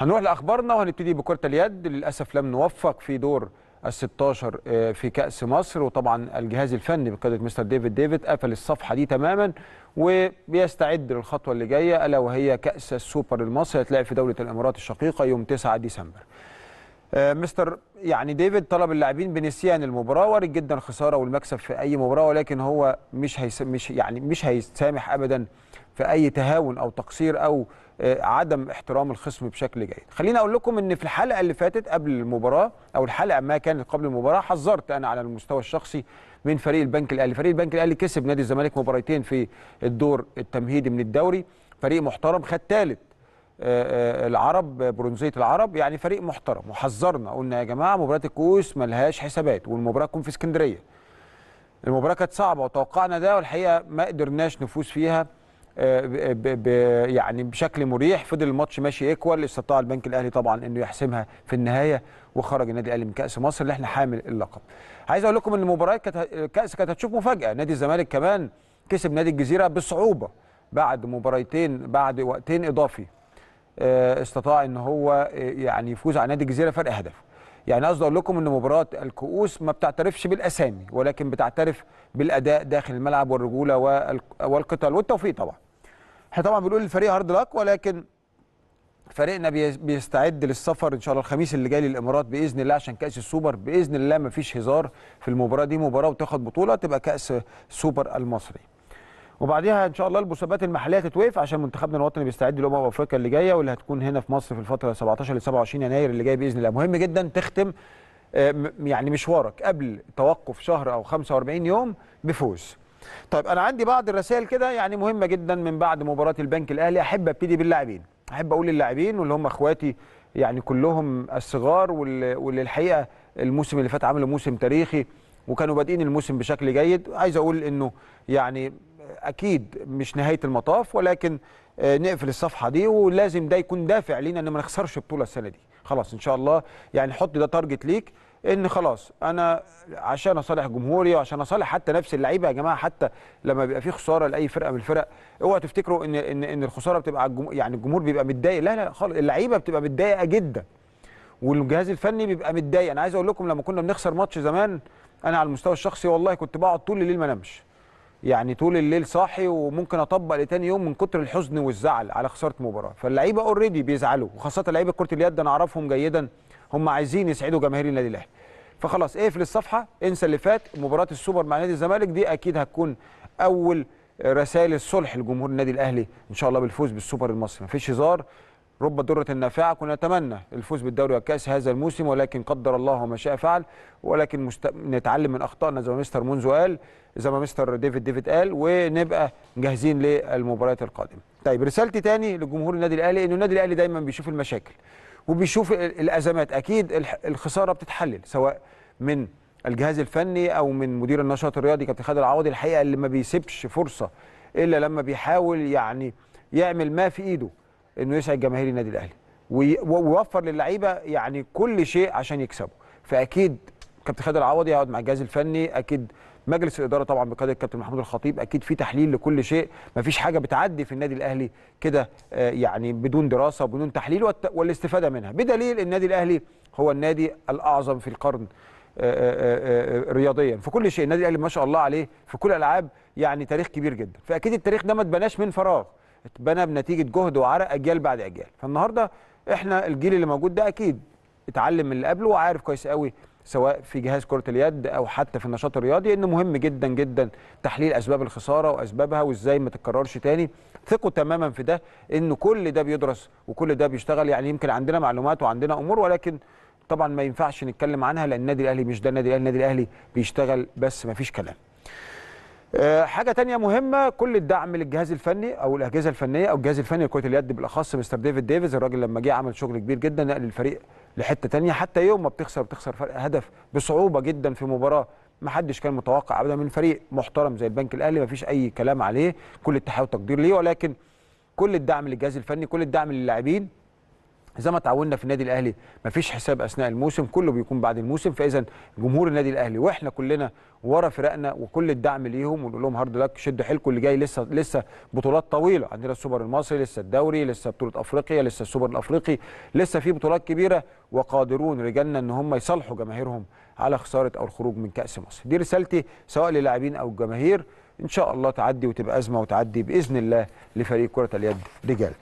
هنروح لاخبارنا وهنبتدي بكره اليد للاسف لم نوفق في دور ال 16 آه، في كأس مصر وطبعا الجهاز الفني بقيادة مستر ديفيد ديفيد قفل الصفحة دي تماما وبيستعد للخطوة اللي جاية ألا وهي كأس السوبر المصري هيتلعب في دولة الإمارات الشقيقة يوم 9 ديسمبر آه، مستر يعني ديفيد طلب اللاعبين بنسيان المباراه وارد جدا الخساره والمكسب في اي مباراه ولكن هو مش هيس مش يعني مش هيسامح ابدا في اي تهاون او تقصير او آه، عدم احترام الخصم بشكل جيد. خليني اقول لكم ان في الحلقه اللي فاتت قبل المباراه او الحلقه ما كانت قبل المباراه حذرت انا على المستوى الشخصي من فريق البنك الاهلي، فريق البنك الاهلي كسب نادي الزمالك مباراتين في الدور التمهيدي من الدوري، فريق محترم خد ثالث العرب برونزيه العرب يعني فريق محترم وحذرنا قلنا يا جماعه مباراه الكؤوس ملهاش حسابات والمباراه تكون في اسكندريه المباراه كانت صعبه وتوقعنا ده والحقيقه ما قدرناش نفوز فيها آه، ب ب يعني بشكل مريح فضل الماتش ماشي ايكوال استطاع البنك الاهلي طبعا انه يحسمها في النهايه وخرج النادي الاهلي من كاس مصر اللي احنا حامل اللقب. عايز اقول لكم ان المباريات كانت الكاس كانت هتشوف مفاجاه نادي الزمالك كمان كسب نادي الجزيره بصعوبه بعد مباريتين بعد وقتين اضافي آه، استطاع ان هو آه، يعني يفوز على نادي الجزيره فرق هدف يعني قصدي اقول لكم ان مباراه الكؤوس ما بتعترفش بالاسامي ولكن بتعترف بالاداء داخل الملعب والرجوله والقتال والتوفيق طبعا احنا طبعا بنقول للفريق هارد لك ولكن فريقنا بيستعد للسفر ان شاء الله الخميس اللي جاي للامارات باذن الله عشان كاس السوبر باذن الله ما فيش هزار في المباراه دي مباراه وتاخد بطوله تبقى كاس السوبر المصري وبعديها ان شاء الله المسابقات المحليه تتوقف عشان منتخبنا الوطني بيستعد لامم افريقيا اللي جايه واللي هتكون هنا في مصر في الفتره 17 ل 27 يناير اللي جاي باذن الله مهم جدا تختم آه، يعني مشوارك قبل توقف شهر او 45 يوم بفوز طيب انا عندي بعض الرسائل كده يعني مهمه جدا من بعد مباراه البنك الاهلي احب ابتدي باللاعبين احب اقول للاعبين واللي هم اخواتي يعني كلهم الصغار واللي الحقيقه الموسم اللي فات عملوا موسم تاريخي وكانوا بادئين الموسم بشكل جيد عايز اقول انه يعني اكيد مش نهايه المطاف ولكن آه، نقفل الصفحه دي ولازم ده يكون دافع لينا ان ما نخسرش بطوله السنه دي خلاص ان شاء الله يعني حط ده تارجت ليك ان خلاص انا عشان اصالح جمهوري وعشان اصالح حتى نفس اللعيبه يا جماعه حتى لما بيبقى في خساره لاي فرقه من الفرق اوعوا تفتكروا ان ان ان الخساره بتبقى الجمهور يعني الجمهور بيبقى متضايق لا لا خالص اللعيبه بتبقى متضايقه جدا والجهاز الفني بيبقى متضايق انا عايز اقول لكم لما كنا بنخسر ماتش زمان انا على المستوى الشخصي والله كنت بقعد طول الليل ما انامش يعني طول الليل صاحي وممكن اطبق لتاني يوم من كتر الحزن والزعل على خساره مباراه فاللعيبه اوريدي بيزعلوا وخاصه لعيبه كره اليد انا اعرفهم جيدا هم عايزين يسعدوا جماهير النادي الاهلي فخلاص اقفل إيه الصفحه انسى اللي فات مباراه السوبر مع نادي الزمالك دي اكيد هتكون اول رسائل الصلح لجمهور النادي الاهلي ان شاء الله بالفوز بالسوبر المصري مفيش هزار رب درة نافعة كنا نتمنى الفوز بالدوري والكأس هذا الموسم ولكن قدر الله وما شاء فعل ولكن مست... نتعلم من أخطائنا زي ما مستر منذ قال زي ما مستر ديفيد ديفيد قال ونبقى جاهزين للمباريات القادمة. طيب رسالتي تاني لجمهور النادي الأهلي إنه النادي الأهلي دايما بيشوف المشاكل وبيشوف الأزمات أكيد الخسارة بتتحلل سواء من الجهاز الفني أو من مدير النشاط الرياضي كابتن خالد العوضي الحقيقة اللي ما بيسيبش فرصة إلا لما بيحاول يعني يعمل ما في إيده انه يسعد جماهير النادي الاهلي ويوفر للعيبه يعني كل شيء عشان يكسبوا فاكيد كابتن خالد العوضي هيقعد مع الجهاز الفني اكيد مجلس الاداره طبعا بقياده الكابتن محمود الخطيب اكيد في تحليل لكل شيء مفيش حاجه بتعدي في النادي الاهلي كده آه، يعني بدون دراسه وبدون تحليل والاستفاده منها بدليل النادي الاهلي هو النادي الاعظم في القرن آه، آه، رياضيا في كل شيء النادي الاهلي ما شاء الله عليه في كل الالعاب يعني تاريخ كبير جدا فاكيد التاريخ ده ما اتبناش من فراغ اتبنى بنتيجه جهد وعرق اجيال بعد اجيال فالنهارده احنا الجيل اللي موجود ده اكيد اتعلم من اللي قبله وعارف كويس قوي سواء في جهاز كره اليد او حتى في النشاط الرياضي انه مهم جدا جدا تحليل اسباب الخساره واسبابها وازاي ما تتكررش تاني ثقوا تماما في ده ان كل ده بيدرس وكل ده بيشتغل يعني يمكن عندنا معلومات وعندنا امور ولكن طبعا ما ينفعش نتكلم عنها لان النادي الاهلي مش ده النادي الاهلي النادي الاهلي بيشتغل بس ما فيش كلام آه، حاجة تانية مهمة كل الدعم للجهاز الفني أو الأجهزة الفنية أو الجهاز الفني لكرة اليد بالأخص مستر ديفيد ديفيز الراجل لما جه عمل شغل كبير جدا نقل الفريق لحتة تانية حتى يوم ما بتخسر بتخسر فرق هدف بصعوبة جدا في مباراة ما حدش كان متوقع أبدا من فريق محترم زي البنك الأهلي ما فيش أي كلام عليه كل التحية والتقدير ليه ولكن كل الدعم للجهاز الفني كل الدعم للاعبين زي ما تعودنا في النادي الاهلي مفيش حساب اثناء الموسم كله بيكون بعد الموسم فاذا جمهور النادي الاهلي واحنا كلنا ورا فرقنا وكل الدعم ليهم ونقول لهم هارد لك شدوا حيلكم اللي جاي لسه لسه بطولات طويله عندنا السوبر المصري لسه الدوري لسه بطوله افريقيا لسه السوبر الافريقي لسه في بطولات كبيره وقادرون رجالنا ان هم يصالحوا جماهيرهم على خساره او الخروج من كاس مصر دي رسالتي سواء للاعبين او الجماهير ان شاء الله تعدي وتبقى ازمه وتعدي باذن الله لفريق كره اليد رجال